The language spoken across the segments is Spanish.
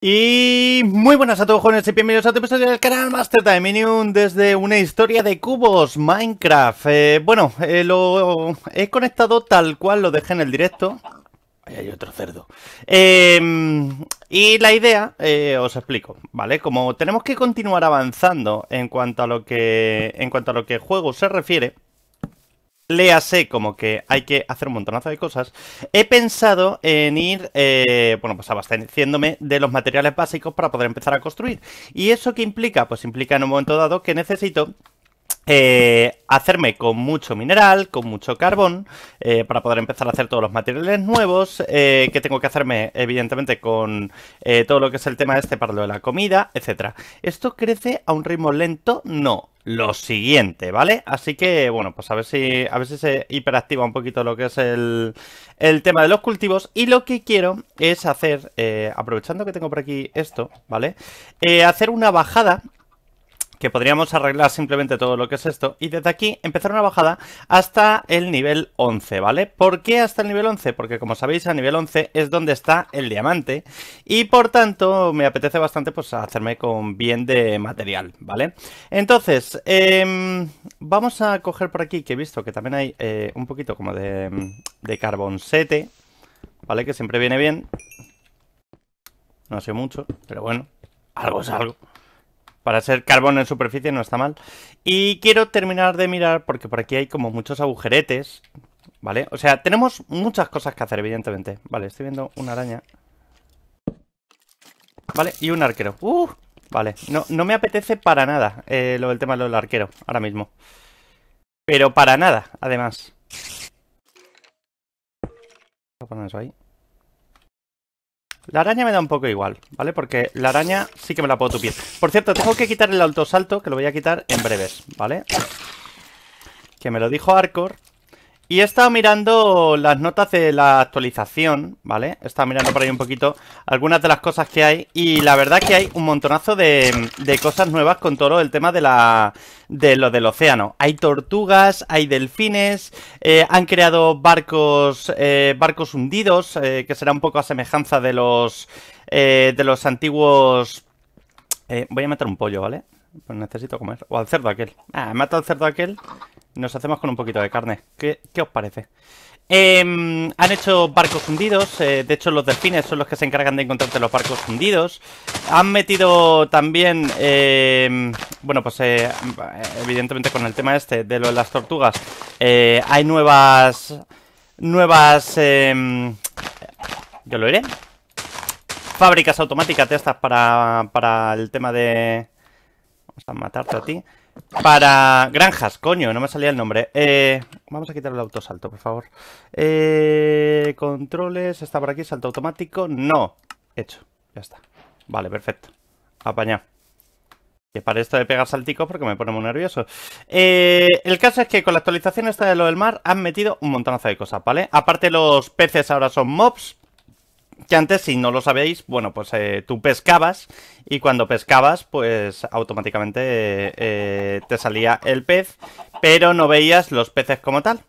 Y muy buenas a todos jóvenes y bienvenidos a otro episodio del canal Master Minion desde una historia de cubos Minecraft. Eh, bueno, eh, lo he conectado tal cual lo dejé en el directo. Ahí hay otro cerdo. Em, y la idea, eh, os explico, ¿vale? Como tenemos que continuar avanzando en cuanto a lo que. En cuanto a lo que juego se refiere léase como que hay que hacer un montonazo de cosas, he pensado en ir, eh, bueno, pues abasteciéndome de los materiales básicos para poder empezar a construir. ¿Y eso qué implica? Pues implica en un momento dado que necesito eh, hacerme con mucho mineral, con mucho carbón, eh, para poder empezar a hacer todos los materiales nuevos, que tengo que hacerme evidentemente con todo lo que es el tema este para lo de la comida, etc. ¿Esto crece a un ritmo lento? No lo siguiente, ¿vale? Así que, bueno, pues a ver si, a ver si se hiperactiva un poquito lo que es el, el tema de los cultivos. Y lo que quiero es hacer, eh, aprovechando que tengo por aquí esto, ¿vale? Eh, hacer una bajada que podríamos arreglar simplemente todo lo que es esto y desde aquí empezar una bajada hasta el nivel 11, ¿vale? ¿Por qué hasta el nivel 11? Porque como sabéis a nivel 11 es donde está el diamante y por tanto me apetece bastante pues hacerme con bien de material, ¿vale? Entonces, em, vamos a coger por aquí que he visto que también hay eh, un poquito como de, de 7 ¿vale? Que siempre viene bien. No ha mucho, pero bueno, algo es algo. Para ser carbón en superficie no está mal. Y quiero terminar de mirar porque por aquí hay como muchos agujeretes, ¿vale? O sea, tenemos muchas cosas que hacer, evidentemente. Vale, estoy viendo una araña. Vale, y un arquero. Vale, no, me apetece para nada eh, lo del tema del arquero, ahora mismo. Pero para nada, además. Voy a poner eso ahí. La araña me da un poco igual, ¿vale? Porque la araña sí que me la puedo tupir. Por cierto, tengo que quitar el autosalto, que lo voy a quitar en breves, ¿vale? Que me lo dijo Arcor y he estado mirando las notas de la actualización, ¿vale? He estado mirando por ahí un poquito algunas de las cosas que hay. Y la verdad que hay un montonazo de, cosas nuevas con todo el tema de, la, de lo del océano. Hay tortugas, hay delfines, eh, han creado barcos, eh, barcos hundidos, eh, que será un poco a semejanza de los, de los antiguos... voy a meter un pollo, ¿vale? Pues necesito comer. O al cerdo aquel. Ah, mato al cerdo aquel nos hacemos con un poquito de carne. ¿Qué, os parece? Em, han hecho barcos hundidos, eh, de hecho los delfines son los que se encargan de encontrarte los barcos hundidos. Han metido también, em, bueno pues eh, evidentemente con el tema este de las tortugas, eh, hay nuevas, nuevas, em, yo lo iré, fábricas automáticas de estas para, para el tema de... Vamos a matarte a ti. Para granjas, coño, no me salía el nombre. Eh, vamos a quitar el autosalto, por favor. Eh, controles, está por aquí, salto automático. No, hecho, ya está. Vale, perfecto. apaña Que para esto de pegar salticos porque me pone muy nervioso. Eh, el caso es que con la actualización esta de lo del mar han metido un montonazo de cosas, ¿vale? Aparte los peces ahora son mobs que antes, si no lo sabéis, bueno, pues eh, tú pescabas y cuando pescabas, pues automáticamente eh, eh, te salía el pez, pero no veías los peces como tal.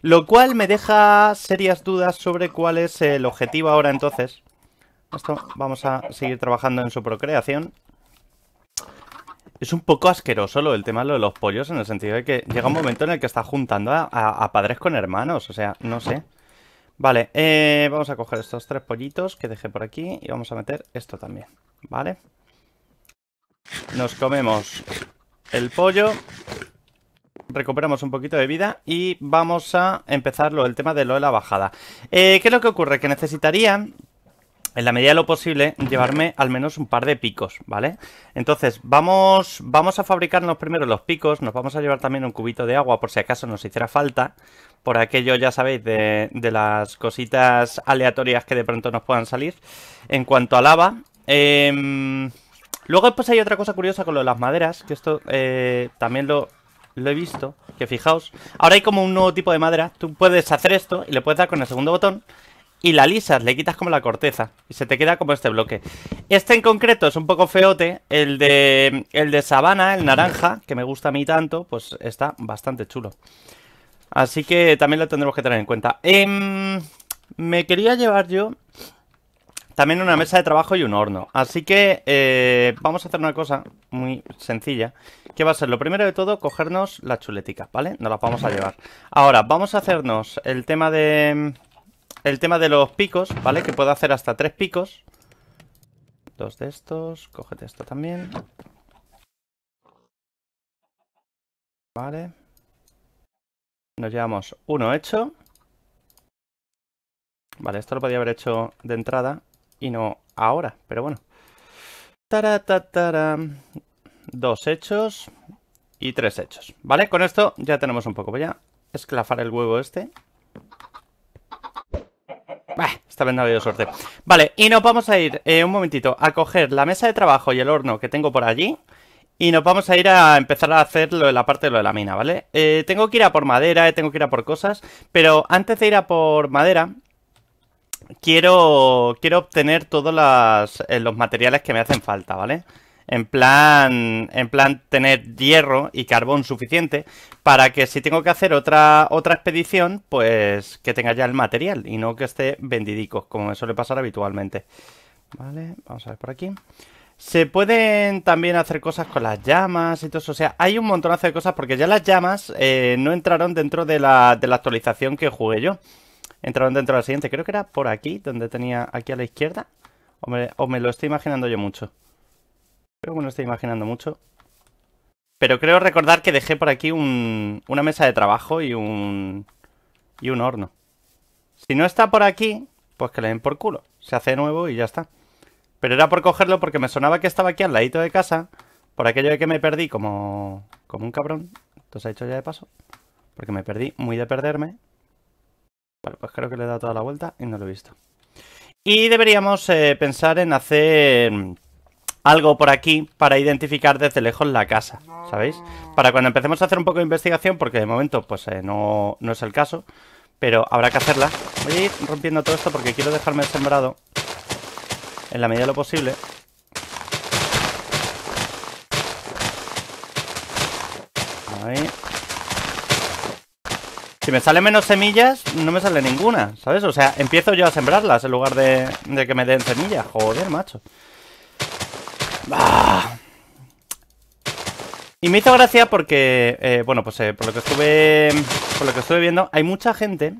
Lo cual me deja serias dudas sobre cuál es el objetivo ahora entonces. Esto vamos a seguir trabajando en su procreación. Es un poco asqueroso lo del tema lo de los pollos, en el sentido de que llega un momento en el que está juntando a padres con hermanos, o sea, no sé. Vale, eh, vamos a coger estos tres pollitos que dejé por aquí y vamos a meter esto también, ¿vale? Nos comemos el pollo, recuperamos un poquito de vida y vamos a empezar el tema de lo de la bajada. Eh, ¿Qué es lo que ocurre? Que necesitarían en la medida de lo posible, llevarme al menos un par de picos, ¿vale? Entonces, vamos, vamos a fabricarnos primero los picos, nos vamos a llevar también un cubito de agua por si acaso nos hiciera falta, por aquello ya sabéis de, las cositas aleatorias que de pronto nos puedan salir. En cuanto a lava, em, luego después pues hay otra cosa curiosa con lo de las maderas, que esto eh, también lo, lo he visto, que fijaos, ahora hay como un nuevo tipo de madera, tú puedes hacer esto y le puedes dar con el segundo botón y la lisas, le quitas como la corteza y se te queda como este bloque. Este en concreto es un poco feote, el de, el de sabana, el naranja, que me gusta a mí tanto, pues está bastante chulo. Así que también lo tendremos que tener en cuenta. Em, me quería llevar yo también una mesa de trabajo y un horno. Así que eh, vamos a hacer una cosa muy sencilla. Que va a ser lo primero de todo, cogernos las chuleticas, ¿vale? Nos las vamos a llevar. Ahora, vamos a hacernos el tema de el tema de los picos, ¿vale? Que puedo hacer hasta tres picos. Dos de estos, cógete esto también. Vale. Nos llevamos uno hecho. Vale, esto lo podía haber hecho de entrada y no ahora, pero bueno. Dos hechos y tres hechos. Vale, con esto ya tenemos un poco. Voy a esclafar el huevo este. Bah, esta vez no suerte. Vale, y nos vamos a ir eh, un momentito a coger la mesa de trabajo y el horno que tengo por allí. Y nos vamos a ir a empezar a hacer la parte de lo de la mina, ¿vale? Eh, tengo que ir a por madera, eh, tengo que ir a por cosas. Pero antes de ir a por madera, quiero, quiero obtener todos los materiales que me hacen falta, ¿vale? vale en plan, en plan tener hierro y carbón suficiente para que si tengo que hacer otra, otra expedición, pues que tenga ya el material y no que esté vendidico, como me suele pasar habitualmente. Vale, vamos a ver por aquí. Se pueden también hacer cosas con las llamas y todo eso. O sea, hay un montonazo de cosas porque ya las llamas eh, no entraron dentro de la, de la actualización que jugué yo. Entraron dentro de la siguiente. Creo que era por aquí, donde tenía aquí a la izquierda. o me lo estoy imaginando yo mucho. Creo que me lo estoy imaginando mucho. Pero creo recordar que dejé por aquí una mesa de trabajo y un, y un horno. Si no está por aquí, pues que le den por culo. Se hace nuevo y ya está. Pero era por cogerlo porque me sonaba que estaba aquí al ladito de casa. Por aquello de que me perdí como, como un cabrón. se ha hecho ya de paso. Porque me perdí muy de perderme. Vale, pues creo que le he dado toda la vuelta y no lo he visto. Y deberíamos eh, pensar en hacer algo por aquí para identificar desde lejos la casa, ¿sabéis? Para cuando empecemos a hacer un poco de investigación, porque de momento pues eh, no, es el caso, pero habrá que hacerla. Voy a ir rompiendo todo esto porque quiero dejarme sembrado en la medida de lo posible. Ahí. Si me salen menos semillas, no me sale ninguna, ¿sabes? O sea, empiezo yo a sembrarlas en lugar de, de que me den semillas. Joder, macho. Y me hizo gracia porque, eh, bueno, pues eh, por lo que estuve por lo que estuve viendo, hay mucha gente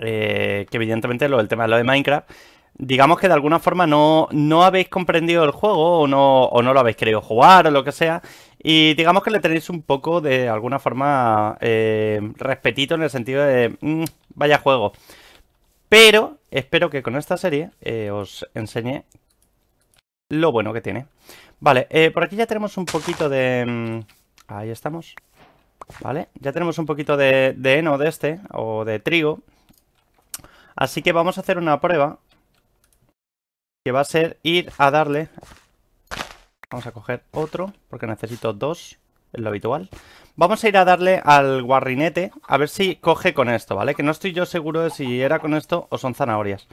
eh, que evidentemente lo tema de lo de Minecraft, digamos que de alguna forma no, no habéis comprendido el juego o no, o no lo habéis querido jugar o lo que sea, y digamos que le tenéis un poco de alguna forma respetito en el sentido de, mm, vaya juego. Pero espero que con esta serie os enseñe lo bueno que tiene. Vale, eh, por aquí ya tenemos un poquito de... Mm, ahí estamos. Vale, ya tenemos un poquito de, de heno de este, o de trigo. Así que vamos a hacer una prueba. Que va a ser ir a darle... Vamos a coger otro, porque necesito dos es lo habitual. Vamos a ir a darle al guarrinete, a ver si coge con esto, ¿vale? Que no estoy yo seguro de si era con esto o son zanahorias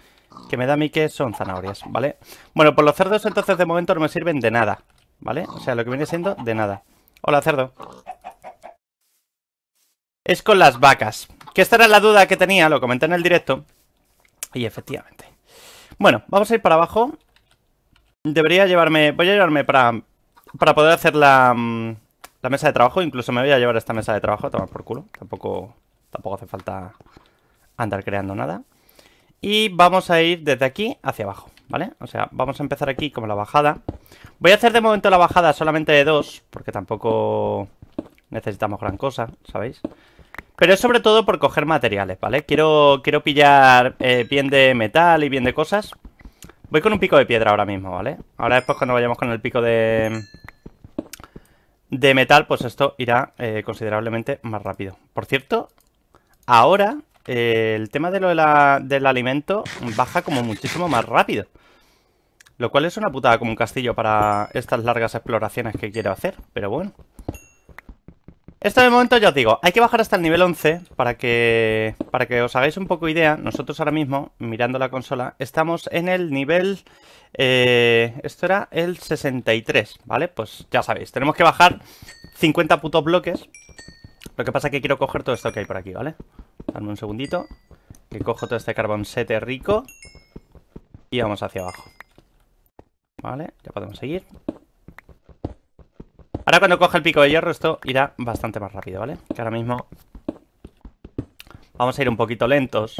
que me da a mí que son zanahorias, ¿vale? Bueno, pues los cerdos entonces de momento no me sirven de nada, ¿vale? O sea, lo que viene siendo de nada. Hola, cerdo. Es con las vacas. Que esta era la duda que tenía, lo comenté en el directo. Y efectivamente. Bueno, vamos a ir para abajo. Debería llevarme... Voy a llevarme para, para poder hacer la, mm, la mesa de trabajo. Incluso me voy a llevar esta mesa de trabajo. tomar por culo. Tampoco, tampoco hace falta andar creando nada. Y vamos a ir desde aquí hacia abajo, ¿vale? O sea, vamos a empezar aquí como la bajada. Voy a hacer de momento la bajada solamente de dos, porque tampoco necesitamos gran cosa, ¿sabéis? Pero es sobre todo por coger materiales, ¿vale? Quiero, quiero pillar eh, bien de metal y bien de cosas. Voy con un pico de piedra ahora mismo, ¿vale? Ahora después cuando vayamos con el pico de... De metal, pues esto irá eh, considerablemente más rápido. Por cierto, ahora eh, el tema de lo del alimento baja como muchísimo más rápido. Lo cual es una putada como un castillo para estas largas exploraciones que quiero hacer, pero bueno. Esto de momento ya os digo, hay que bajar hasta el nivel 11 para que, para que os hagáis un poco idea. Nosotros ahora mismo, mirando la consola, estamos en el nivel... Eh, esto era el 63, ¿vale? Pues ya sabéis, tenemos que bajar 50 putos bloques lo que pasa es que quiero coger todo esto que hay por aquí, ¿vale? Dame un segundito. Que cojo todo este sete rico. Y vamos hacia abajo. Vale, ya podemos seguir. Ahora cuando coja el pico de hierro esto irá bastante más rápido, ¿vale? Que ahora mismo vamos a ir un poquito lentos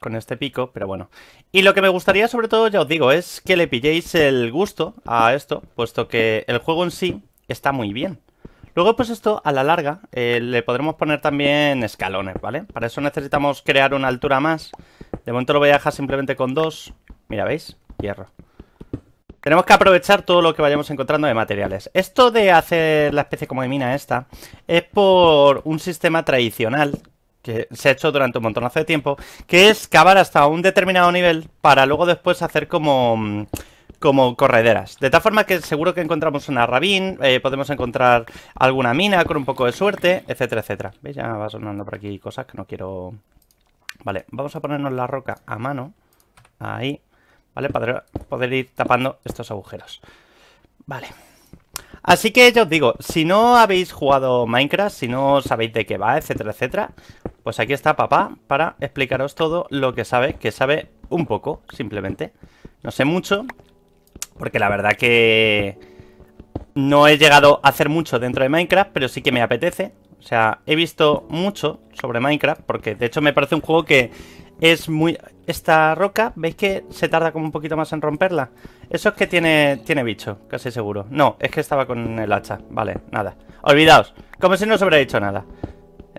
con este pico, pero bueno. Y lo que me gustaría sobre todo, ya os digo, es que le pilléis el gusto a esto, puesto que el juego en sí está muy bien. Luego, pues esto a la larga eh, le podremos poner también escalones, ¿vale? Para eso necesitamos crear una altura más. De momento lo voy a dejar simplemente con dos. Mira, ¿veis? Hierro. Tenemos que aprovechar todo lo que vayamos encontrando de materiales. Esto de hacer la especie como de mina esta es por un sistema tradicional que se ha hecho durante un montonazo de tiempo, que es cavar hasta un determinado nivel para luego después hacer como mm, como correderas. De tal forma que seguro que encontramos una rabín, eh, podemos encontrar alguna mina con un poco de suerte, etcétera, etcétera. ¿Veis? Ya va sonando por aquí cosas que no quiero... Vale, vamos a ponernos la roca a mano. Ahí. ¿Vale? Para poder ir tapando estos agujeros. Vale. Así que ya os digo, si no habéis jugado Minecraft, si no sabéis de qué va, etcétera, etcétera, pues aquí está papá para explicaros todo lo que sabe, que sabe un poco, simplemente. No sé mucho, porque la verdad que no he llegado a hacer mucho dentro de Minecraft, pero sí que me apetece. O sea, he visto mucho sobre Minecraft, porque de hecho me parece un juego que es muy... Esta roca, ¿veis que se tarda como un poquito más en romperla? Eso es que tiene, tiene bicho, casi seguro. No, es que estaba con el hacha. Vale, nada. Olvidaos, como si no os hubiera dicho nada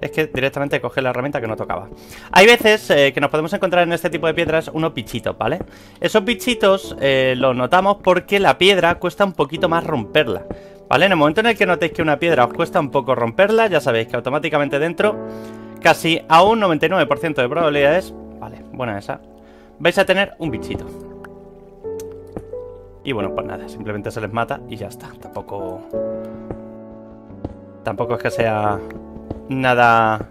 es que directamente coge la herramienta que no tocaba. Hay veces eh, que nos podemos encontrar en este tipo de piedras unos bichitos, ¿vale? Esos bichitos eh, los notamos porque la piedra cuesta un poquito más romperla, ¿vale? En el momento en el que notéis que una piedra os cuesta un poco romperla, ya sabéis que automáticamente dentro, casi a un 99% de probabilidades, vale, buena esa, vais a tener un bichito. Y bueno, pues nada, simplemente se les mata y ya está. Tampoco... Tampoco es que sea nada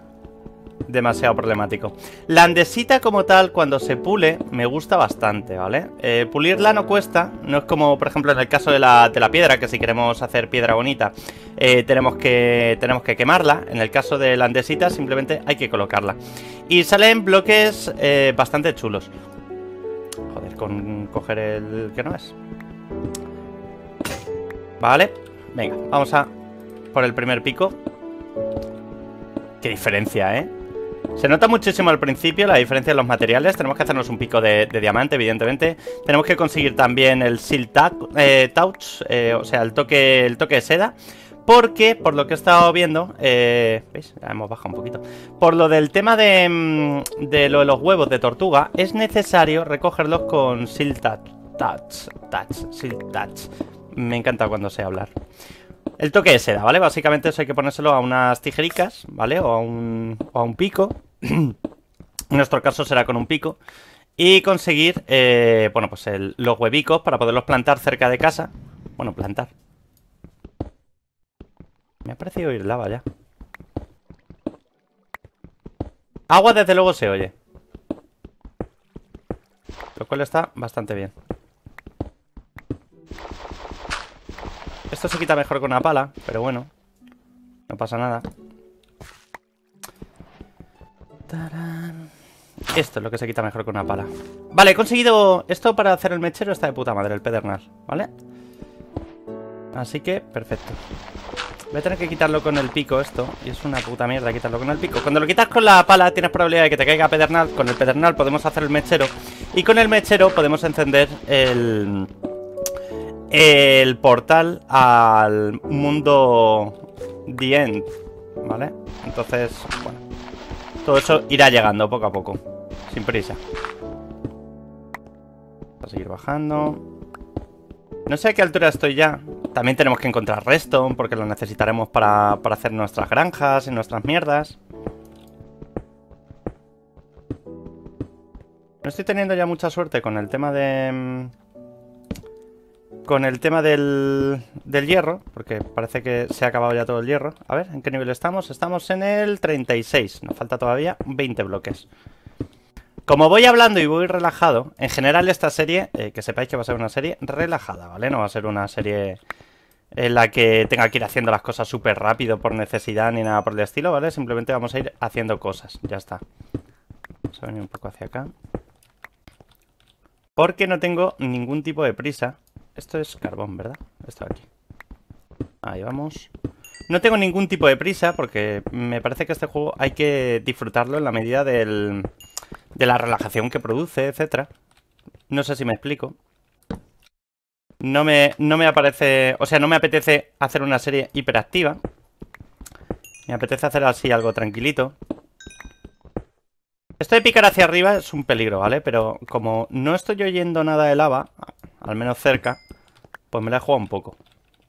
demasiado problemático. La andesita como tal, cuando se pule, me gusta bastante, ¿vale? Eh, pulirla no cuesta, no es como, por ejemplo, en el caso de la, piedra, que si queremos hacer piedra bonita, eh, tenemos, que, tenemos que quemarla. En el caso de la andesita, simplemente hay que colocarla. Y salen bloques eh, bastante chulos. Joder, con coger el que no es. Vale, venga, vamos a por el primer pico diferencia, ¿eh? Se nota muchísimo al principio la diferencia en los materiales. Tenemos que hacernos un pico de, diamante, evidentemente. Tenemos que conseguir también el seal eh, touch, eh, o sea, el toque, el toque de seda. Porque, por lo que he estado viendo, eh, ¿veis? Ya hemos bajado un poquito. Por lo del tema mm, de, lo de los huevos de tortuga, es necesario recogerlos con seal touch. Touch, touch. Me encanta cuando sé hablar. El toque de seda, ¿vale? Básicamente eso hay que ponérselo a unas tijericas, ¿vale? O a un, a un pico. en nuestro caso será con un pico. Y conseguir, eh, bueno, pues los huevicos para poderlos plantar cerca de casa. Bueno, plantar. Me ha parecido oír lava ya. Agua desde luego se oye. Lo cual está bastante bien. Esto se quita mejor con una pala, pero bueno. No pasa nada. Esto es lo que se quita mejor con una pala. Vale, he conseguido esto para hacer el mechero. Está de puta madre, el pedernal, ¿vale? Así que, perfecto. Voy a tener que quitarlo con el pico esto. Y es una puta mierda quitarlo con el pico. Cuando lo quitas con la pala tienes probabilidad de que te caiga pedernal. Con el pedernal podemos hacer el mechero. Y con el mechero podemos encender el el portal al mundo The End, ¿vale? Entonces, bueno, todo eso irá llegando poco a poco, sin prisa. Voy a seguir bajando. No sé a qué altura estoy ya. También tenemos que encontrar redstone porque lo necesitaremos para, para hacer nuestras granjas y nuestras mierdas. No estoy teniendo ya mucha suerte con el tema de... Mm, con el tema del, hierro, porque parece que se ha acabado ya todo el hierro. A ver, ¿en qué nivel estamos? Estamos en el 36, nos falta todavía 20 bloques. Como voy hablando y voy relajado, en general esta serie, eh, que sepáis que va a ser una serie relajada, ¿vale? No va a ser una serie en la que tenga que ir haciendo las cosas súper rápido por necesidad ni nada por el estilo, ¿vale? Simplemente vamos a ir haciendo cosas, ya está. Vamos a venir un poco hacia acá. Porque no tengo ningún tipo de prisa esto es carbón, ¿verdad? Esto de aquí. Ahí vamos. No tengo ningún tipo de prisa porque me parece que este juego hay que disfrutarlo en la medida del, de la relajación que produce, etc. No sé si me explico. No me, no me aparece... O sea, no me apetece hacer una serie hiperactiva. Me apetece hacer así algo tranquilito. Esto de picar hacia arriba es un peligro, ¿vale? Pero como no estoy oyendo nada de lava, al menos cerca, pues me la he jugado un poco.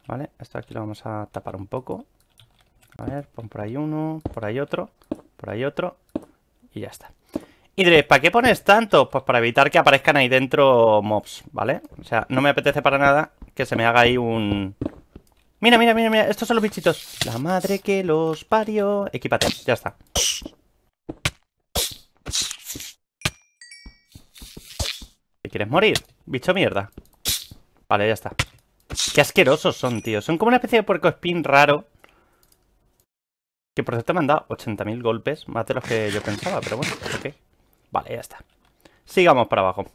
¿Vale? Esto aquí lo vamos a tapar un poco. A ver, pon por ahí uno, por ahí otro, por ahí otro. Y ya está. Y diréis, ¿para qué pones tanto? Pues para evitar que aparezcan ahí dentro mobs, ¿vale? O sea, no me apetece para nada que se me haga ahí un... Mira, mira, mira, mira, estos son los bichitos. La madre que los parió. Equipate, ya está. quieres morir? Bicho mierda. Vale, ya está. Qué asquerosos son, tío. Son como una especie de puerco spin raro. Que por cierto me han dado 80.000 golpes, más de los que yo pensaba, pero bueno, ok. Vale, ya está. Sigamos para abajo.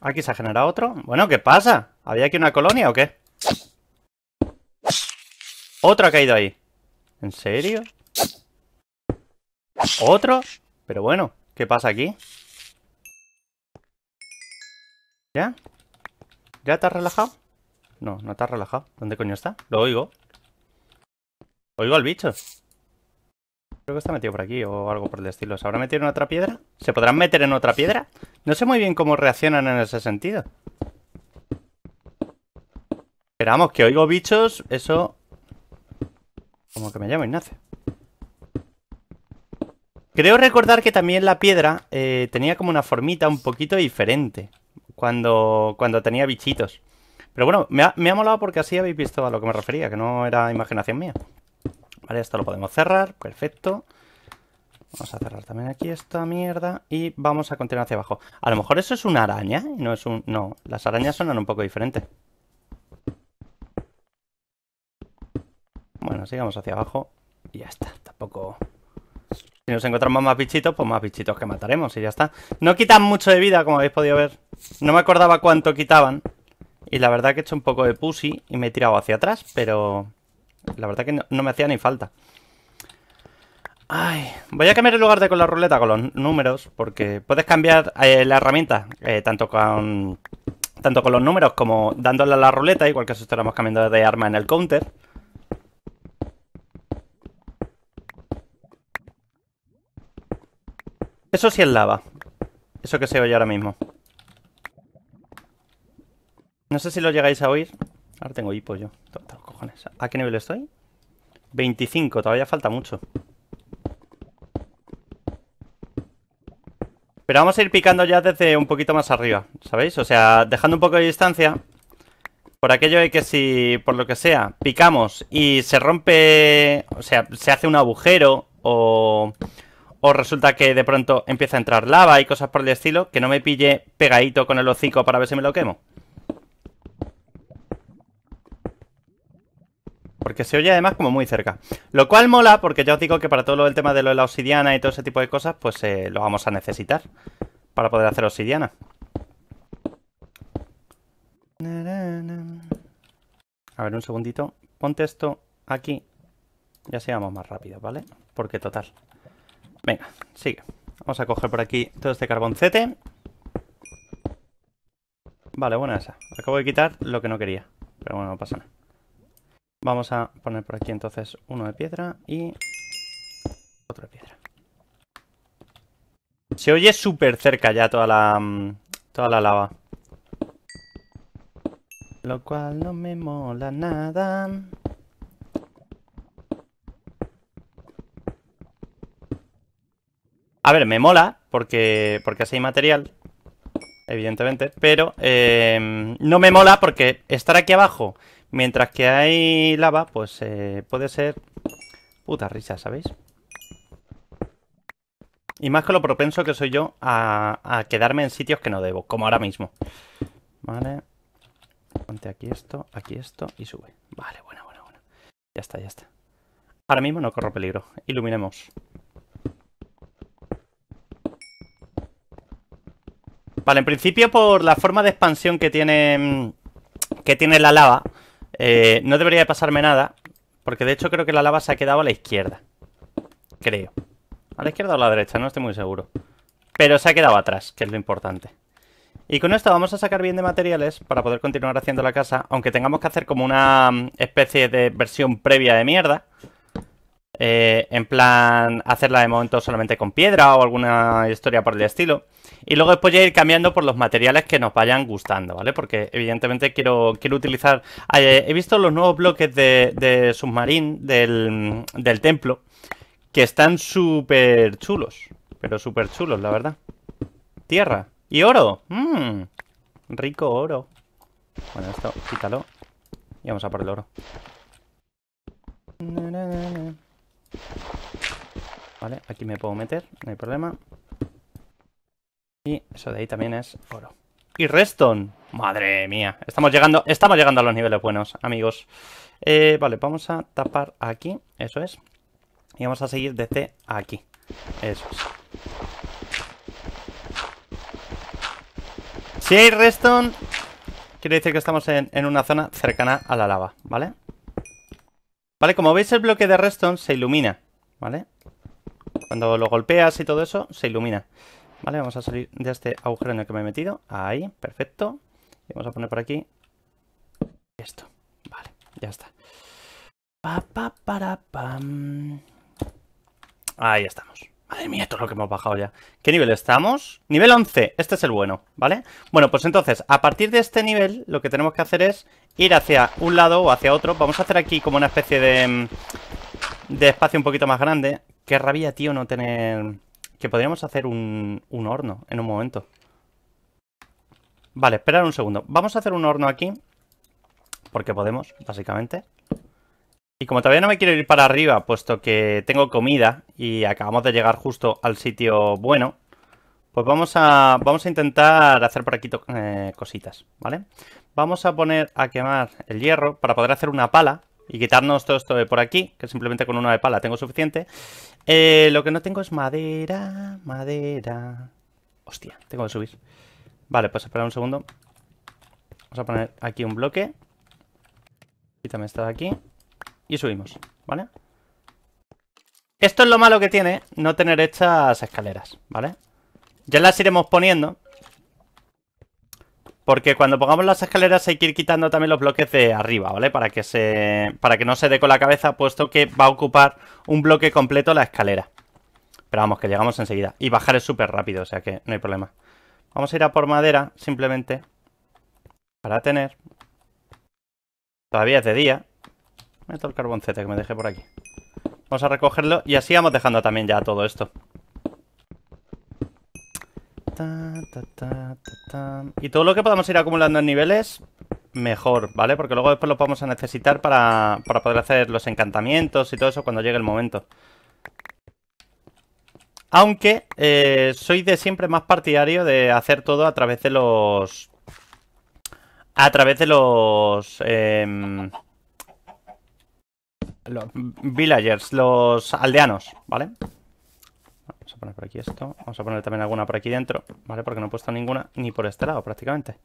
Aquí se ha generado otro. Bueno, ¿qué pasa? ¿Había aquí una colonia o qué? Otro ha caído ahí. ¿En serio? ¿Otro? Pero bueno, ¿qué pasa aquí? ¿Ya? ¿Ya te has relajado? No, no te has relajado. ¿Dónde coño está? Lo oigo. Oigo al bicho. Creo que está metido por aquí o algo por el estilo. ¿Se habrá metido en otra piedra? ¿Se podrán meter en otra piedra? No sé muy bien cómo reaccionan en ese sentido. Esperamos que oigo bichos, eso... Como que me llamo Ignacio. Creo recordar que también la piedra eh, tenía como una formita un poquito diferente cuando, cuando tenía bichitos. Pero bueno, me ha, molado porque así habéis visto a lo que me refería, que no era imaginación mía. Vale, esto lo podemos cerrar, perfecto. Vamos a cerrar también aquí esta mierda y vamos a continuar hacia abajo. A lo mejor eso es una araña y no es un... No, las arañas suenan un poco diferentes. Bueno, sigamos hacia abajo y ya está. Tampoco... Si nos encontramos más bichitos, pues más bichitos que mataremos y ya está. No quitan mucho de vida, como habéis podido ver. No me acordaba cuánto quitaban. Y la verdad que he hecho un poco de pussy y me he tirado hacia atrás, pero... La verdad que no, me hacía ni falta. Ay, voy a cambiar el lugar de con la ruleta con los números, porque puedes cambiar eh, la herramienta, eh, tanto con... Tanto con los números como dándole a la ruleta, igual que si estuviéramos cambiando de arma en el counter. Eso sí es lava. Eso que se oye ahora mismo. No sé si lo llegáis a oír. Ahora tengo hipo yo. ¿A qué nivel estoy? 25. Todavía falta mucho. Pero vamos a ir picando ya desde un poquito más arriba, ¿sabéis? O sea, dejando un poco de distancia. Por aquello de que si, por lo que sea, picamos y se rompe... O sea, se hace un agujero o o resulta que de pronto empieza a entrar lava y cosas por el estilo, que no me pille pegadito con el hocico para ver si me lo quemo. Porque se oye además como muy cerca. Lo cual mola porque ya os digo que para todo el tema de lo de la obsidiana y todo ese tipo de cosas, pues eh, lo vamos a necesitar para poder hacer obsidiana. A ver, un segundito. Ponte esto aquí. Ya vamos más rápido, ¿vale? Porque total, Venga, sigue. Vamos a coger por aquí todo este carboncete. Vale, buena esa. Acabo de quitar lo que no quería. Pero bueno, no pasa nada. Vamos a poner por aquí entonces uno de piedra y otro de piedra. Se oye súper cerca ya toda la, mm, toda la lava. Lo cual no me mola nada. A ver, me mola porque, porque así hay material, evidentemente, pero eh, no me mola porque estar aquí abajo mientras que hay lava, pues eh, puede ser puta risa, ¿sabéis? Y más que lo propenso que soy yo a, quedarme en sitios que no debo, como ahora mismo. Vale. Ponte aquí esto, aquí esto y sube. Vale, bueno, bueno, bueno. Ya está, ya está. Ahora mismo no corro peligro. Iluminemos. Vale, en principio por la forma de expansión que tiene, mm, que tiene la lava, eh, no debería pasarme nada, porque de hecho creo que la lava se ha quedado a la izquierda. Creo. A la izquierda o a la derecha, no estoy muy seguro. Pero se ha quedado atrás, que es lo importante. Y con esto vamos a sacar bien de materiales para poder continuar haciendo la casa, aunque tengamos que hacer como una mm, especie de versión previa de mierda. Eh, en plan, hacerla de momento solamente con piedra o alguna historia por el estilo. Y luego después ya ir cambiando por los materiales que nos vayan gustando, ¿vale? Porque evidentemente quiero, quiero utilizar... Ah, eh, he visto los nuevos bloques de, de submarín del, templo que están súper chulos. Pero súper chulos, la verdad. Tierra. Y oro. Mmm. Rico oro. Bueno, esto quítalo. Y vamos a por el oro. Vale, aquí me puedo meter, no hay problema. Y eso de ahí también es oro. Y Reston. Madre mía. Estamos llegando, estamos llegando a los niveles buenos, amigos. Eh, vale, vamos a tapar aquí. Eso es. Y vamos a seguir desde aquí. Eso es. Si hay Reston, quiere decir que estamos en, una zona cercana a la lava, ¿vale? vale Vale, como veis el bloque de redstone se ilumina, ¿vale? Cuando lo golpeas y todo eso, se ilumina. Vale, vamos a salir de este agujero en el que me he metido. Ahí, perfecto. Y vamos a poner por aquí esto. Vale, ya está. Pa, pa, para, pam. Ahí estamos. Madre mía, todo lo que hemos bajado ya. ¿Qué nivel estamos? Nivel 11. Este es el bueno, ¿vale? Bueno, pues entonces, a partir de este nivel, lo que tenemos que hacer es ir hacia un lado o hacia otro. Vamos a hacer aquí como una especie de, de espacio un poquito más grande. Qué rabia, tío, no tener... Que podríamos hacer un, un horno en un momento. Vale, esperar un segundo. Vamos a hacer un horno aquí. Porque podemos, básicamente. Y como todavía no me quiero ir para arriba, puesto que tengo comida y acabamos de llegar justo al sitio bueno, pues vamos a, vamos a intentar hacer por aquí eh, cositas, ¿vale? Vamos a poner a quemar el hierro para poder hacer una pala y quitarnos todo esto de por aquí, que simplemente con una de pala tengo suficiente. Eh, lo que no tengo es madera, madera... Hostia, tengo que subir. Vale, pues espera un segundo. Vamos a poner aquí un bloque. Quítame esta de aquí y subimos, ¿vale? Esto es lo malo que tiene no tener estas escaleras, ¿vale? Ya las iremos poniendo. Porque cuando pongamos las escaleras hay que ir quitando también los bloques de arriba, ¿vale? Para que, se, para que no se dé con la cabeza, puesto que va a ocupar un bloque completo la escalera. Pero vamos, que llegamos enseguida. Y bajar es súper rápido, o sea que no hay problema. Vamos a ir a por madera, simplemente. Para tener. Todavía es de día, Meto el carboncete que me dejé por aquí. Vamos a recogerlo y así vamos dejando también ya todo esto. Y todo lo que podamos ir acumulando en niveles, mejor, ¿vale? Porque luego después lo vamos a necesitar para, para poder hacer los encantamientos y todo eso cuando llegue el momento. Aunque eh, soy de siempre más partidario de hacer todo a través de los... A través de los... Eh, los villagers, los aldeanos, ¿vale? Vamos a poner por aquí esto. Vamos a poner también alguna por aquí dentro, ¿vale? Porque no he puesto ninguna ni por este lado prácticamente.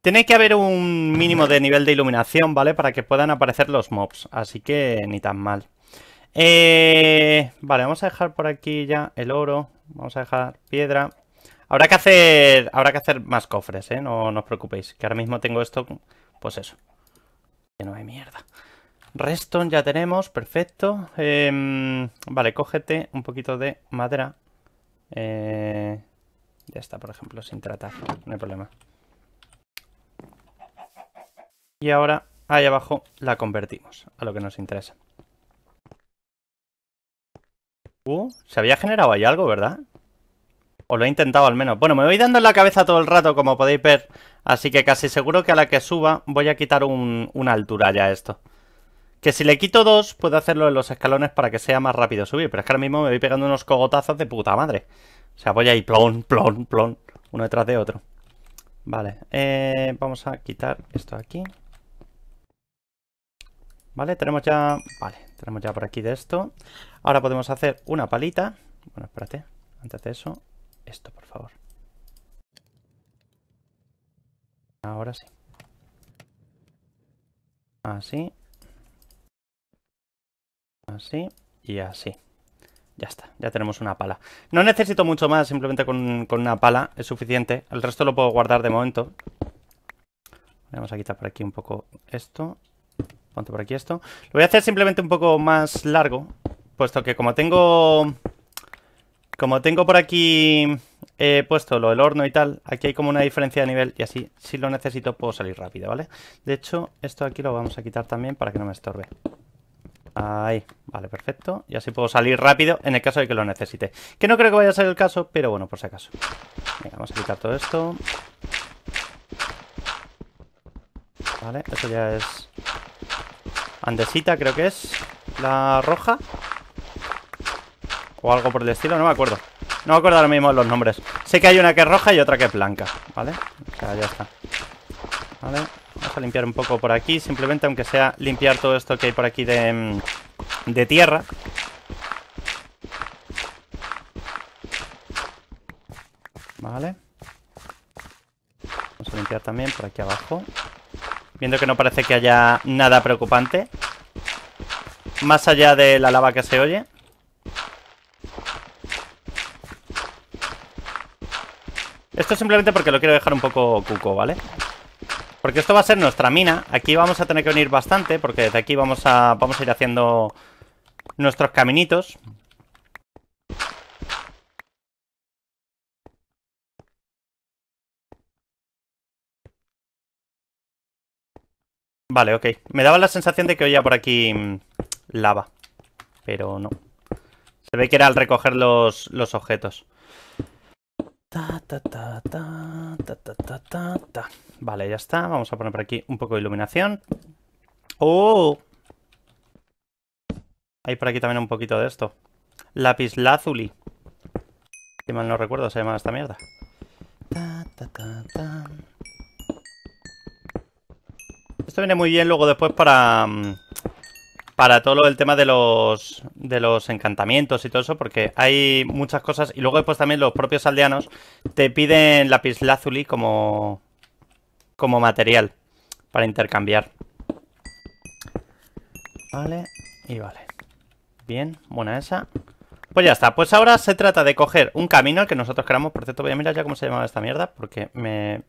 Tiene que haber un mínimo de nivel de iluminación, ¿vale? Para que puedan aparecer los mobs. Así que ni tan mal. Eh, vale, vamos a dejar por aquí ya el oro. Vamos a dejar piedra. Habrá que hacer, habrá que hacer más cofres, ¿eh? no os preocupéis. Que ahora mismo tengo esto, pues eso, no hay mierda. Reston ya tenemos, perfecto. Em, vale, cógete un poquito de madera. Eh, ya está, por ejemplo, sin tratar, no hay problema. Y ahora, ahí abajo, la convertimos a lo que nos interesa. Uh, se había generado ahí algo, ¿verdad? O lo he intentado al menos. Bueno, me voy dando en la cabeza todo el rato, como podéis ver, Así que casi seguro que a la que suba voy a quitar un, una altura ya esto. Que si le quito dos, puedo hacerlo en los escalones para que sea más rápido subir. Pero es que ahora mismo me voy pegando unos cogotazos de puta madre. O sea, voy ahí plon, plon, plon. Uno detrás de otro. Vale. Eh, vamos a quitar esto aquí. Vale, tenemos ya... Vale, tenemos ya por aquí de esto. Ahora podemos hacer una palita. Bueno, espérate. Antes de eso, esto, por favor. Ahora sí. Así. Así y así. Ya está, ya tenemos una pala. No necesito mucho más, simplemente con, una pala es suficiente. El resto lo puedo guardar de momento. Vamos a quitar por aquí un poco esto. Ponte por aquí esto. Lo voy a hacer simplemente un poco más largo, puesto que como tengo... Como tengo por aquí he puesto lo del horno y tal, aquí hay como una diferencia de nivel y así, si lo necesito, puedo salir rápido, ¿vale? De hecho, esto aquí lo vamos a quitar también para que no me estorbe. Ahí, vale, perfecto. Y así puedo salir rápido en el caso de que lo necesite. Que no creo que vaya a ser el caso, pero bueno, por si acaso. Venga, vamos a quitar todo esto. Vale, eso ya es... Andesita, creo que es. La roja. O algo por el estilo, no me acuerdo. No me acuerdo ahora mismo los nombres. Sé que hay una que es roja y otra que es blanca, ¿vale? O sea, ya está. Vale, vamos a limpiar un poco por aquí. Simplemente, aunque sea limpiar todo esto que hay por aquí de, mm, de tierra. Vale. Vamos a limpiar también por aquí abajo. Viendo que no parece que haya nada preocupante. Más allá de la lava que se oye. Esto simplemente porque lo quiero dejar un poco cuco, ¿vale? Porque esto va a ser nuestra mina. Aquí vamos a tener que venir bastante, porque desde aquí vamos a, vamos a ir haciendo nuestros caminitos. Vale, ok. Me daba la sensación de que oía por aquí mm, lava, pero no. Se ve que era al recoger los, los objetos. Ta, ta, ta, ta, ta, ta, ta, ta, Vale, ya está. Vamos a poner por aquí un poco de iluminación. ¡Oh! Hay por aquí también un poquito de esto. Lapis lazuli. Si mal no recuerdo, se llama esta mierda. Esto viene muy bien luego después para... Mm, para todo el tema de los, de los encantamientos y todo eso, porque hay muchas cosas. Y luego, después también los propios aldeanos te piden lapislázuli como, como material para intercambiar. Vale, y vale. Bien, buena esa. Pues ya está, pues ahora se trata de coger un camino al que nosotros queramos. Por cierto, voy a mirar ya cómo se llamaba esta mierda, porque me...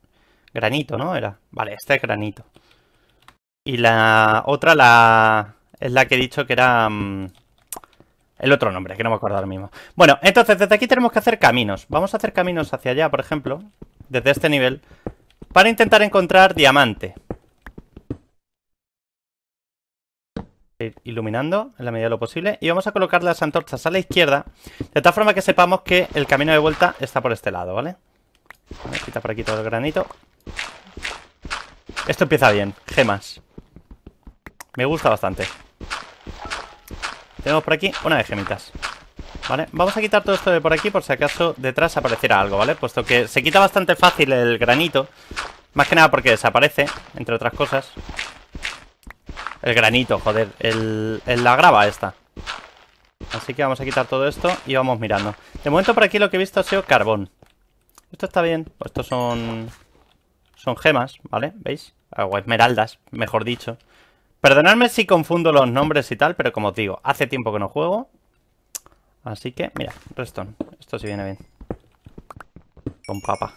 Granito, ¿no? Era. Vale, este es granito. Y la otra, la es la que he dicho que era... Mm, el otro nombre, que no me acuerdo ahora mismo. Bueno, entonces desde aquí tenemos que hacer caminos. Vamos a hacer caminos hacia allá, por ejemplo, desde este nivel, para intentar encontrar diamante. Ir iluminando en la medida de lo posible. Y vamos a colocar las antorchas a la izquierda, de tal forma que sepamos que el camino de vuelta está por este lado, ¿vale? a quita por aquí todo el granito. Esto empieza bien, gemas. Me gusta bastante. Tenemos por aquí una de gemitas. Vale, vamos a quitar todo esto de por aquí por si acaso detrás apareciera algo, ¿vale? Puesto que se quita bastante fácil el granito. Más que nada porque desaparece, entre otras cosas. El granito, joder. El, la grava esta. Así que vamos a quitar todo esto y vamos mirando. De momento por aquí lo que he visto ha sido carbón. Esto está bien. Pues estos son... Son gemas, ¿vale? ¿Veis? O esmeraldas, mejor dicho. Perdonadme si confundo los nombres y tal, pero como os digo, hace tiempo que no juego. Así que, mira, Reston. Esto sí viene bien. Con papa.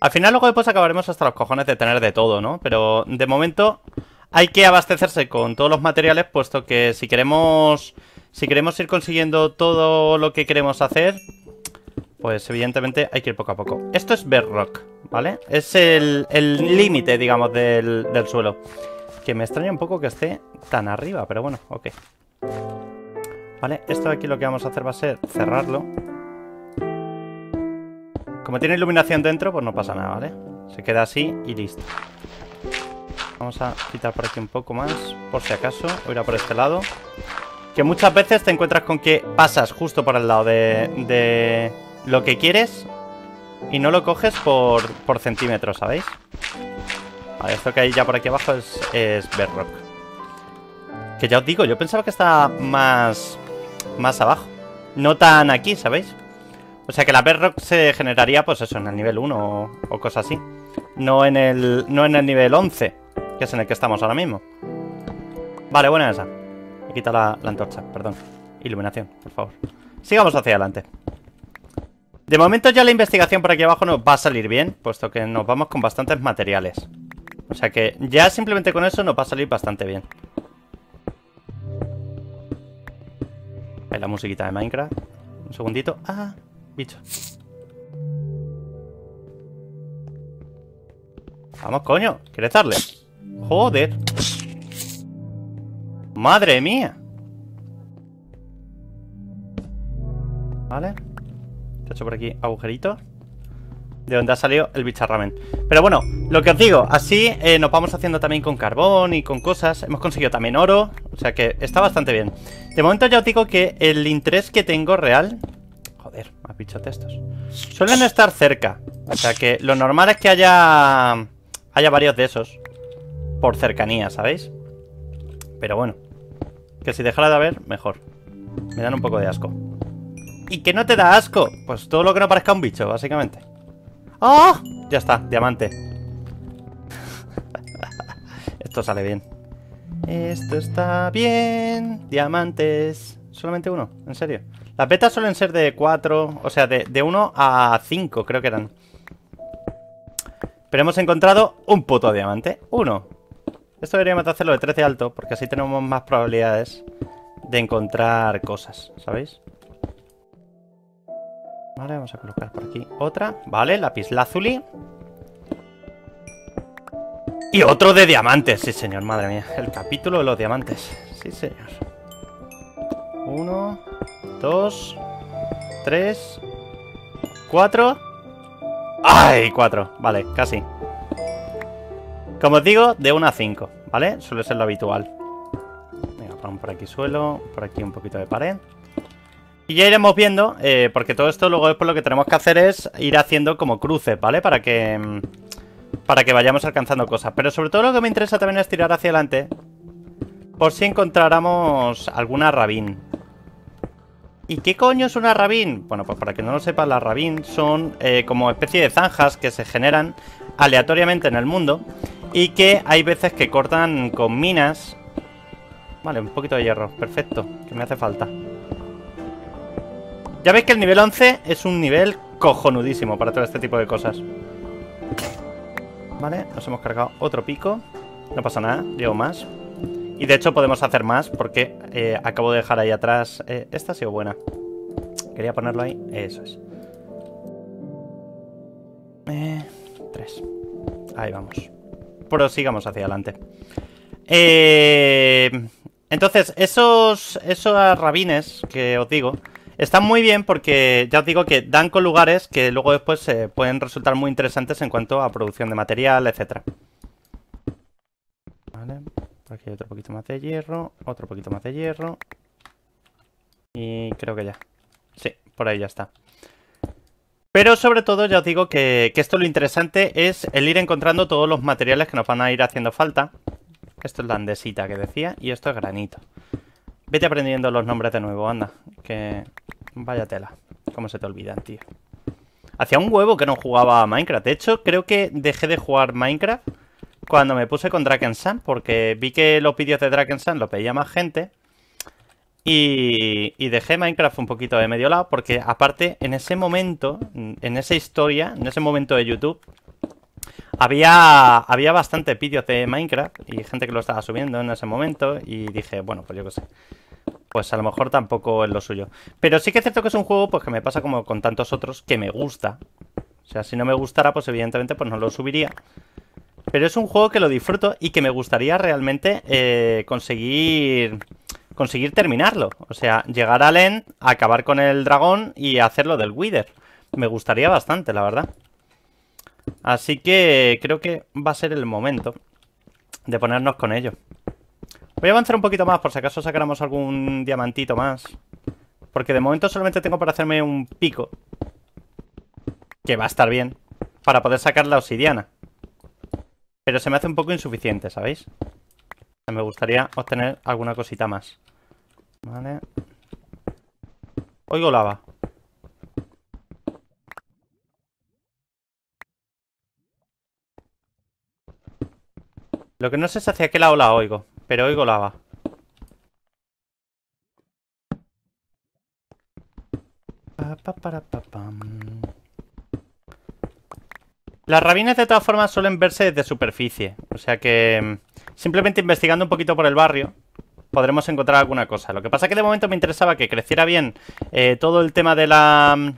Al final luego después acabaremos hasta los cojones de tener de todo, ¿no? Pero de momento hay que abastecerse con todos los materiales, puesto que si queremos... Si queremos ir consiguiendo todo lo que queremos hacer, pues evidentemente hay que ir poco a poco. Esto es bedrock, ¿vale? Es el límite, digamos, del, del suelo. Que me extraña un poco que esté tan arriba, pero bueno, ok. Vale, esto de aquí lo que vamos a hacer va a ser cerrarlo. Como tiene iluminación dentro, pues no pasa nada, ¿vale? Se queda así y listo. Vamos a quitar por aquí un poco más, por si acaso. o ir a por este lado. Que muchas veces te encuentras con que pasas justo por el lado de, de lo que quieres y no lo coges por, por centímetros, ¿sabéis? Vale, esto que hay ya por aquí abajo es, es Bedrock. Que ya os digo, yo pensaba que estaba más, más abajo. No tan aquí, ¿sabéis? O sea que la Bedrock se generaría, pues eso, en el nivel 1 o, cosas así. No en, el, no en el nivel 11, que es en el que estamos ahora mismo. Vale, buena esa. Me quita la, la antorcha, perdón. Iluminación, por favor. Sigamos hacia adelante. De momento ya la investigación por aquí abajo nos va a salir bien, puesto que nos vamos con bastantes materiales. O sea que ya simplemente con eso nos va a salir bastante bien. Ahí la musiquita de Minecraft. Un segundito. ¡Ah! Bicho. Vamos, coño. ¿Quieres darle? Joder. Madre mía. Vale. Te he hecho por aquí agujerito De donde ha salido el bicharramen. Pero bueno, lo que os digo, así eh, nos vamos haciendo también con carbón y con cosas. Hemos conseguido también oro, o sea que está bastante bien. De momento ya os digo que el interés que tengo real... Joder, más bichos estos. Suelen estar cerca, o sea que lo normal es que haya, haya varios de esos. Por cercanía, ¿sabéis? Pero bueno, que si dejara de haber, mejor. Me dan un poco de asco. ¿Y qué no te da asco? Pues todo lo que no parezca un bicho, básicamente. ¡Oh! Ya está, diamante. Esto sale bien. Esto está bien. Diamantes. Solamente uno, en serio. Las betas suelen ser de 4, o sea, de, uno 1 a 5 creo que eran. Pero hemos encontrado un puto diamante. Uno. Esto deberíamos hacerlo de 13 alto, porque así tenemos más probabilidades de encontrar cosas, ¿sabéis? Vale, vamos a colocar por aquí otra. Vale, lápiz lazuli Y otro de diamantes. Sí, señor, madre mía. El capítulo de los diamantes. Sí, señor. Uno, dos, tres, cuatro. ¡Ay! Cuatro. Vale, casi. Como os digo, de uno a cinco ¿vale? Suele ser lo habitual. Venga, pon por aquí suelo, por aquí un poquito de pared. Y ya iremos viendo, eh, porque todo esto luego después lo que tenemos que hacer es ir haciendo como cruces, ¿vale? Para que, mm, para que vayamos alcanzando cosas. Pero sobre todo lo que me interesa también es tirar hacia adelante, por si encontráramos alguna rabín. ¿Y qué coño es una rabín? Bueno, pues para que no lo sepa, las rabín son eh, como especie de zanjas que se generan aleatoriamente en el mundo y que hay veces que cortan con minas. Vale, un poquito de hierro, perfecto, que me hace falta. Ya veis que el nivel 11 es un nivel cojonudísimo para todo este tipo de cosas. Vale, nos hemos cargado otro pico. No pasa nada, llevo más. Y de hecho podemos hacer más porque eh, acabo de dejar ahí atrás... Eh, esta ha sido buena. Quería ponerlo ahí. Eso es. Eh, tres. Ahí vamos. Prosigamos hacia adelante. entonces, esos, esos rabines que os digo están muy bien porque ya os digo que dan con lugares que luego después se eh, pueden resultar muy interesantes en cuanto a producción de material, etc. Vale, aquí hay otro poquito más de hierro, otro poquito más de hierro. Y creo que ya. Sí, por ahí ya está. Pero sobre todo ya os digo que, que esto lo interesante es el ir encontrando todos los materiales que nos van a ir haciendo falta. Esto es la andesita que decía y esto es granito. Vete aprendiendo los nombres de nuevo, anda. Que. Vaya tela. Cómo se te olvidan, tío. Hacía un huevo que no jugaba a Minecraft. De hecho, creo que dejé de jugar Minecraft cuando me puse con Sun, Porque vi que los vídeos de Sun los pedía más gente. Y, y, dejé Minecraft un poquito de medio lado. Porque aparte, en ese momento, en esa historia, en ese momento de YouTube, había, había bastante vídeos de Minecraft y gente que lo estaba subiendo en ese momento. Y dije, bueno, pues yo qué sé pues a lo mejor tampoco es lo suyo. Pero sí que es cierto que es un juego pues que me pasa como con tantos otros que me gusta. O sea, si no me gustara, pues evidentemente pues no lo subiría. Pero es un juego que lo disfruto y que me gustaría realmente eh, conseguir conseguir terminarlo. O sea, llegar al end, acabar con el dragón y hacerlo del Wither. Me gustaría bastante, la verdad. Así que creo que va a ser el momento de ponernos con ello. Voy a avanzar un poquito más por si acaso sacáramos algún diamantito más. Porque de momento solamente tengo para hacerme un pico. Que va a estar bien. Para poder sacar la obsidiana. Pero se me hace un poco insuficiente, ¿sabéis? Me gustaría obtener alguna cosita más. Vale. Oigo lava. Lo que no sé es hacia qué lado la oigo. Pero oigo lava. Las rabinas de todas formas suelen verse desde superficie. O sea que mm, simplemente investigando un poquito por el barrio podremos encontrar alguna cosa. Lo que pasa es que de momento me interesaba que creciera bien eh, todo el tema de la mm,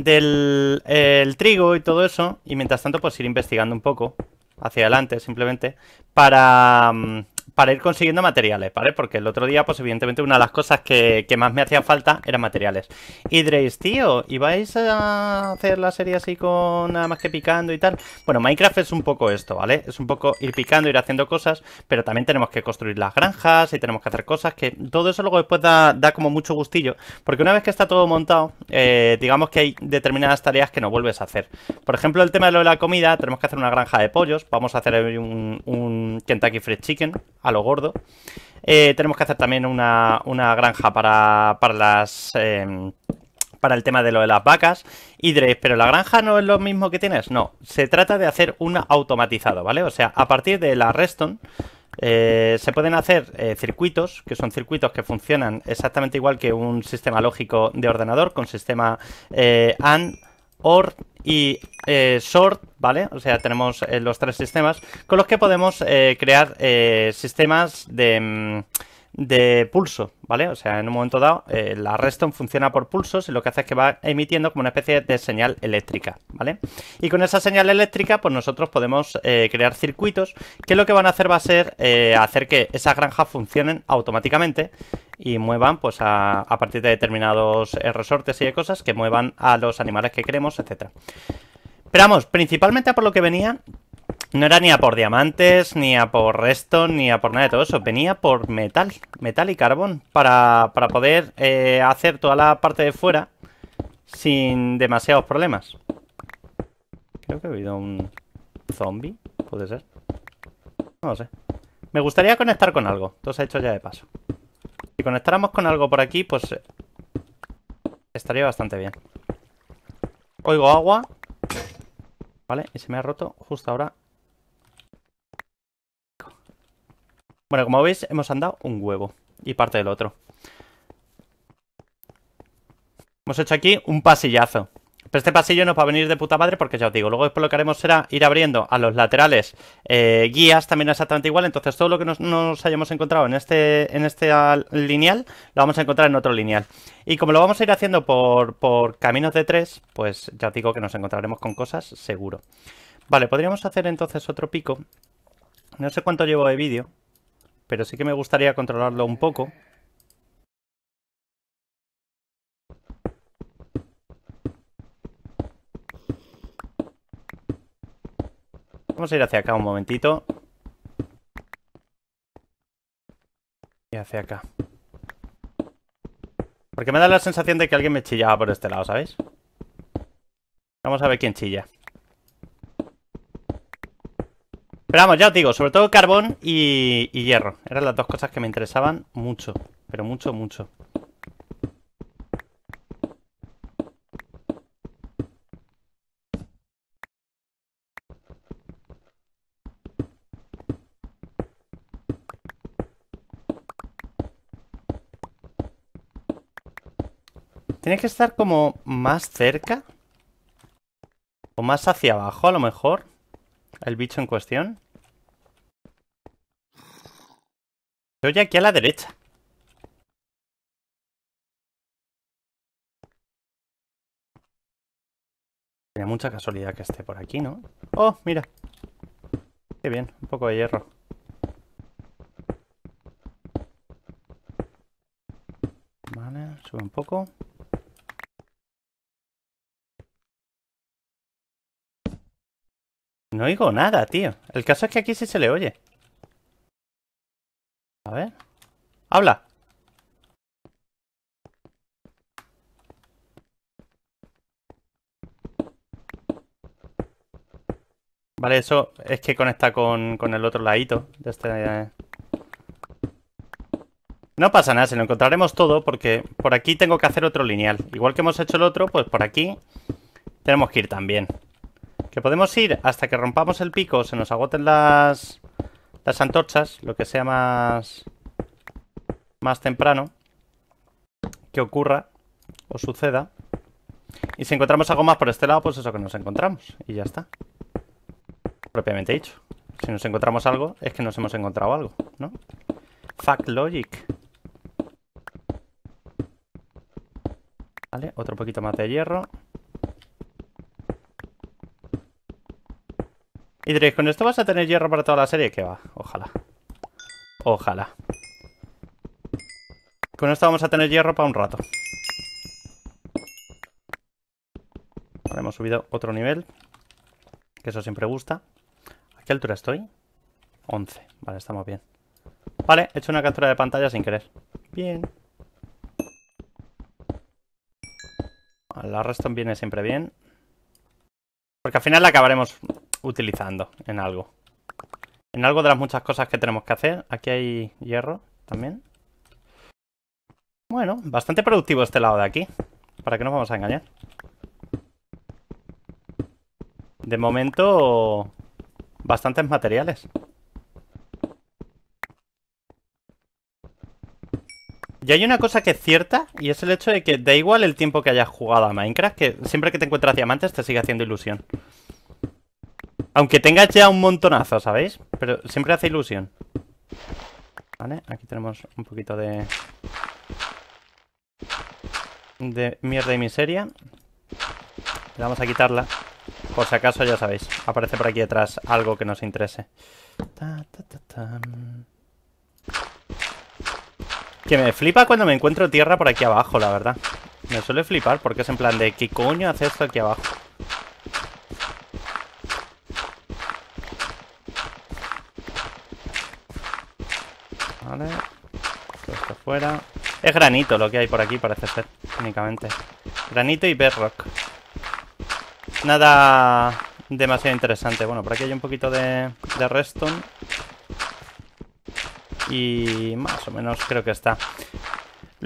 del el trigo y todo eso. Y mientras tanto pues ir investigando un poco hacia adelante simplemente, para, mm, para ir consiguiendo materiales, ¿vale? Porque el otro día, pues evidentemente una de las cosas que, más me hacía falta eran materiales. Y diréis, tío, ¿y vais a hacer la serie así con nada más que picando y tal? Bueno, Minecraft es un poco esto, ¿vale? Es un poco ir picando, ir haciendo cosas, pero también tenemos que construir las granjas y tenemos que hacer cosas que todo eso luego después da, como mucho gustillo. Porque una vez que está todo montado, eh, digamos que hay determinadas tareas que no vuelves a hacer. Por ejemplo, el tema de lo de la comida, tenemos que hacer una granja de pollos, vamos a hacer un, un Kentucky Fried Chicken a lo gordo. Eh, tenemos que hacer también una, granja para, las... Em, para el tema de lo de las vacas. Y diréis, pero la granja no es lo mismo que tienes. No, se trata de hacer una automatizado, ¿vale? O sea, a partir de la Reston eh, se pueden hacer eh, circuitos, que son circuitos que funcionan exactamente igual que un sistema lógico de ordenador con sistema eh, AND OR y eh, sort, ¿vale? O sea, tenemos eh, los tres sistemas con los que podemos eh, crear sistemas de... Mm, de pulso, ¿vale? O sea, en un momento dado, eh, la redstone funciona por pulsos y lo que hace es que va emitiendo como una especie de señal eléctrica, ¿vale? Y con esa señal eléctrica, pues nosotros podemos eh, crear circuitos que lo que van a hacer va a ser eh, hacer que esas granjas funcionen automáticamente y muevan, pues, a, partir de determinados resortes y de cosas que muevan a los animales que queremos, etcétera. Pero vamos, principalmente por lo que venía no era ni a por diamantes, ni a por resto, ni a por nada de todo eso. Venía por metal, metal y carbón para, poder eh, hacer toda la parte de fuera sin demasiados problemas. Creo que ha habido un zombie, puede ser. No lo sé. Me gustaría conectar con algo. Todo se ha hecho ya de paso. Si conectáramos con algo por aquí, pues estaría bastante bien. Oigo agua. Vale, y se me ha roto justo ahora Bueno, como veis, hemos andado un huevo. Y parte del otro. Hemos hecho aquí un pasillazo. Pero este pasillo nos va a venir de puta madre porque ya os digo, luego después lo que haremos será ir abriendo a los laterales eh, guías también exactamente igual, entonces todo lo que nos, nos, hayamos encontrado en este, en este lineal lo vamos a encontrar en otro lineal. Y como lo vamos a ir haciendo por, por caminos de tres, pues ya os digo que nos encontraremos con cosas seguro. Vale, podríamos hacer entonces otro pico. No sé cuánto llevo de vídeo, pero sí que me gustaría controlarlo un poco. Vamos a ir hacia acá un momentito. Y hacia acá. Porque me da la sensación de que alguien me chillaba por este lado, ¿sabéis? Vamos a ver quién chilla. Pero vamos, ya os digo, sobre todo carbón y, hierro. Eran las dos cosas que me interesaban mucho. Pero mucho, mucho. Tienes que estar como más cerca. O más hacia abajo, a lo mejor. El bicho en cuestión. oye aquí a la derecha. Tiene mucha casualidad que esté por aquí, ¿no? ¡Oh, mira! Qué bien, un poco de hierro. Vale, sube un poco. No oigo nada, tío. El caso es que aquí sí se le oye. A ver. ¡Habla! Vale, eso es que conecta con, el otro ladito de este... Eh. No pasa nada, se lo encontraremos todo porque por aquí tengo que hacer otro lineal. Igual que hemos hecho el otro, pues por aquí tenemos que ir también. Que podemos ir hasta que rompamos el pico, se nos agoten las, las antorchas, lo que sea más, más temprano que ocurra o suceda. Y si encontramos algo más por este lado, pues eso que nos encontramos. Y ya está. Propiamente dicho. Si nos encontramos algo, es que nos hemos encontrado algo, ¿no? Fact logic. Vale, otro poquito más de hierro. Y diréis, ¿con esto vas a tener hierro para toda la serie? Que va, ojalá. Ojalá. Con esto vamos a tener hierro para un rato. hemos subido otro nivel. Que eso siempre gusta. ¿A qué altura estoy? 11. Vale, estamos bien. Vale, he hecho una captura de pantalla sin querer. Bien. La Reston viene siempre bien. Porque al final la acabaremos utilizando en algo. En algo de las muchas cosas que tenemos que hacer. Aquí hay hierro también. Bueno, bastante productivo este lado de aquí. ¿Para qué nos vamos a engañar? De momento, bastantes materiales. Y hay una cosa que es cierta, y es el hecho de que da igual el tiempo que hayas jugado a Minecraft, que siempre que te encuentras diamantes te sigue haciendo ilusión. Aunque tengas ya un montonazo, ¿sabéis? Pero siempre hace ilusión. Vale, aquí tenemos un poquito de... De mierda y miseria. vamos a quitarla. Por si acaso, ya sabéis. Aparece por aquí detrás algo que nos interese. que me flipa cuando me encuentro tierra por aquí abajo, la verdad. Me suele flipar porque es en plan de ¿Qué coño hace esto aquí abajo? Vale. esto fuera. Es granito lo que hay por aquí, parece ser, únicamente. Granito y bedrock. Nada demasiado interesante. Bueno, por aquí hay un poquito de, de redstone. Y más o menos creo que está.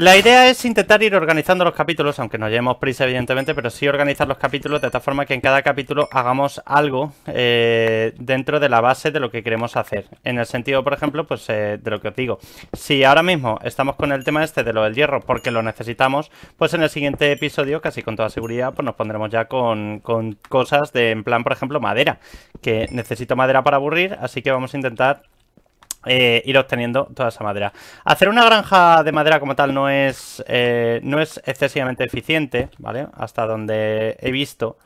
La idea es intentar ir organizando los capítulos, aunque no llevemos prisa evidentemente, pero sí organizar los capítulos de tal forma que en cada capítulo hagamos algo eh, dentro de la base de lo que queremos hacer. En el sentido, por ejemplo, pues eh, de lo que os digo. Si ahora mismo estamos con el tema este de lo del hierro porque lo necesitamos, pues en el siguiente episodio, casi con toda seguridad, pues nos pondremos ya con, con cosas de, en plan, por ejemplo, madera. Que necesito madera para aburrir, así que vamos a intentar eh, ir obteniendo toda esa madera. Hacer una granja de madera como tal no es, eh, no es excesivamente eficiente, ¿vale? Hasta donde he visto.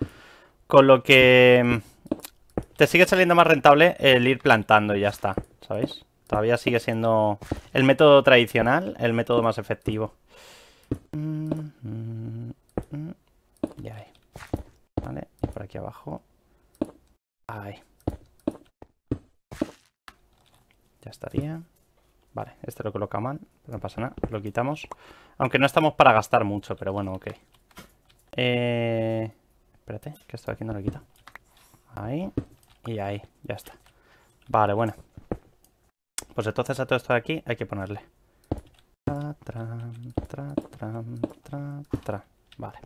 Con lo que mm, te sigue saliendo más rentable el ir plantando y ya está, ¿sabéis? Todavía sigue siendo el método tradicional, el método más efectivo. Mm, mm, ya ahí. Vale, por aquí abajo. Ahí. Ya estaría. Vale, este lo coloca mal, no pasa nada, lo quitamos. Aunque no estamos para gastar mucho, pero bueno, ok. Eh, espérate, que esto de aquí no lo quita. Ahí y ahí, ya está. Vale, bueno. Pues entonces a todo esto de aquí hay que ponerle. Tra, tra, tra, vale.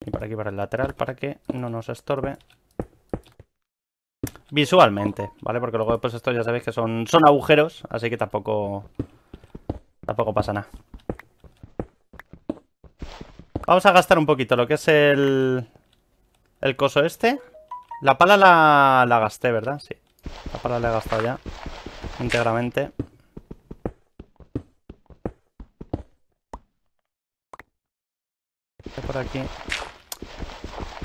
Y por aquí para el lateral para que no nos estorbe. Visualmente, ¿vale? Porque luego después esto ya sabéis que son, son agujeros, así que tampoco, tampoco pasa nada. Vamos a gastar un poquito lo que es el, el coso este. La pala la, la gasté, ¿verdad? Sí, la pala la he gastado ya íntegramente. Por aquí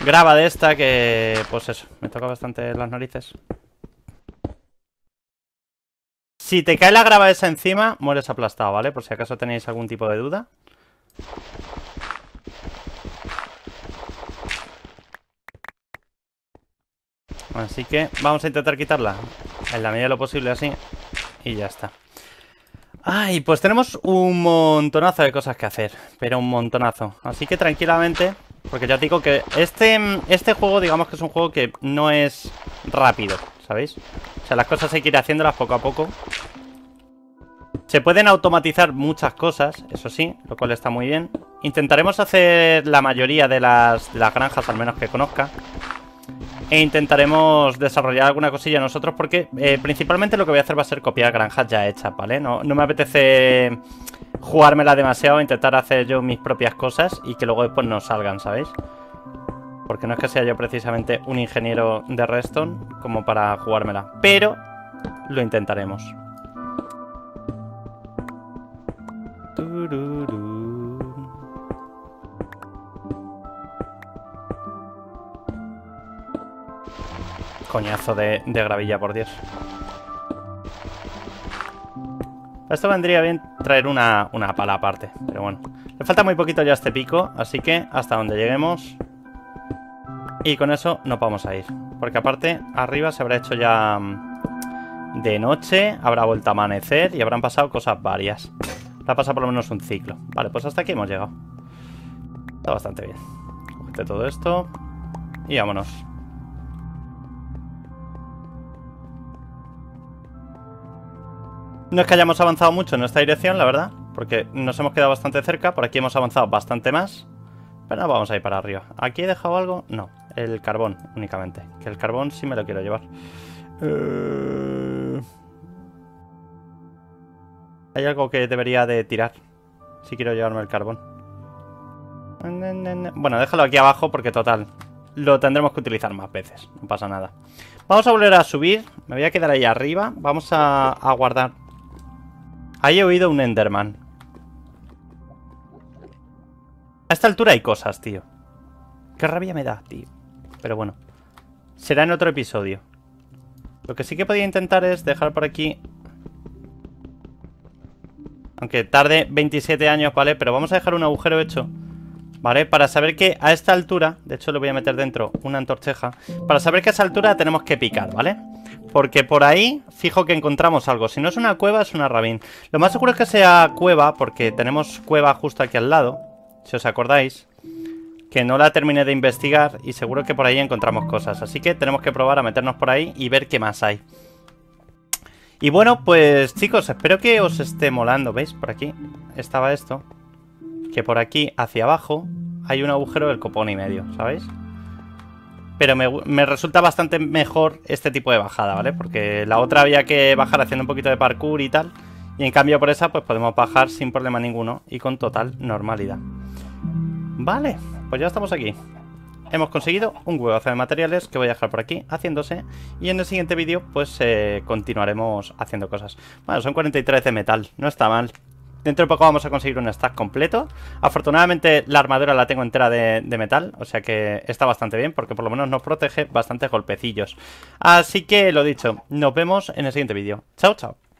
grava de esta que, pues eso, me toca bastante las narices. Si te cae la grava esa encima, mueres aplastado, ¿vale? Por si acaso tenéis algún tipo de duda. Así que vamos a intentar quitarla en la medida de lo posible así y ya está. Ay, pues tenemos un montonazo de cosas que hacer, pero un montonazo. Así que tranquilamente porque ya digo que este, este juego, digamos que es un juego que no es rápido, ¿sabéis? O sea, las cosas hay que ir haciéndolas poco a poco. Se pueden automatizar muchas cosas, eso sí, lo cual está muy bien. Intentaremos hacer la mayoría de las, de las granjas, al menos que conozca e intentaremos desarrollar alguna cosilla nosotros porque eh, principalmente lo que voy a hacer va a ser copiar granjas ya hechas, ¿vale? No, me apetece jugármela demasiado, intentar hacer yo mis propias cosas y que luego después no salgan, ¿sabéis? Porque no es que sea yo precisamente un ingeniero de Redstone como para jugármela, pero lo intentaremos. coñazo de, gravilla, por Dios. Esto vendría bien traer una, pala aparte, pero bueno. Le falta muy poquito ya este pico, así que hasta donde lleguemos. Y con eso no vamos a ir. Porque aparte, arriba se habrá hecho ya mm, de noche, habrá vuelto a amanecer y habrán pasado cosas varias. La pasa por lo menos un ciclo. Vale, pues hasta aquí hemos llegado. Está bastante bien. todo esto y vámonos. No es que hayamos avanzado mucho en esta dirección, la verdad, porque nos hemos quedado bastante cerca, por aquí hemos avanzado bastante más, pero vamos a ir para arriba. ¿Aquí he dejado algo? No, el carbón únicamente, que el carbón sí me lo quiero llevar. Eh, hay algo que debería de tirar, si quiero llevarme el carbón. Bueno, déjalo aquí abajo porque total, lo tendremos que utilizar más veces, no pasa nada. Vamos a volver a subir, me voy a quedar ahí arriba, vamos a guardar Ahí he oído un Enderman. A esta altura hay cosas, tío. Qué rabia me da, tío. Pero bueno. Será en otro episodio. Lo que sí que podía intentar es dejar por aquí... Aunque tarde 27 años, ¿vale? Pero vamos a dejar un agujero hecho. ¿Vale? Para saber que a esta altura... De hecho, le voy a meter dentro una antorcheja. Para saber que a esa altura tenemos que picar, ¿vale? Porque por ahí fijo que encontramos algo. Si no es una cueva, es una rabín. Lo más seguro es que sea cueva, porque tenemos cueva justo aquí al lado. Si os acordáis. Que no la terminé de investigar y seguro que por ahí encontramos cosas. Así que tenemos que probar a meternos por ahí y ver qué más hay. Y bueno, pues chicos, espero que os esté molando. ¿Veis? Por aquí estaba esto. Que por aquí, hacia abajo, hay un agujero del copón y medio, ¿sabéis? pero me, resulta bastante mejor este tipo de bajada, ¿vale? Porque la otra había que bajar haciendo un poquito de parkour y tal, y en cambio por esa pues podemos bajar sin problema ninguno y con total normalidad. Vale, pues ya estamos aquí. Hemos conseguido un huevazo de materiales que voy a dejar por aquí haciéndose y en el siguiente vídeo pues eh, continuaremos haciendo cosas. Bueno, son 43 de metal, no está mal dentro de poco vamos a conseguir un stack completo. Afortunadamente la armadura la tengo entera de, metal, o sea que está bastante bien porque por lo menos nos protege bastantes golpecillos. Así que lo dicho, nos vemos en el siguiente vídeo. Chao, chao.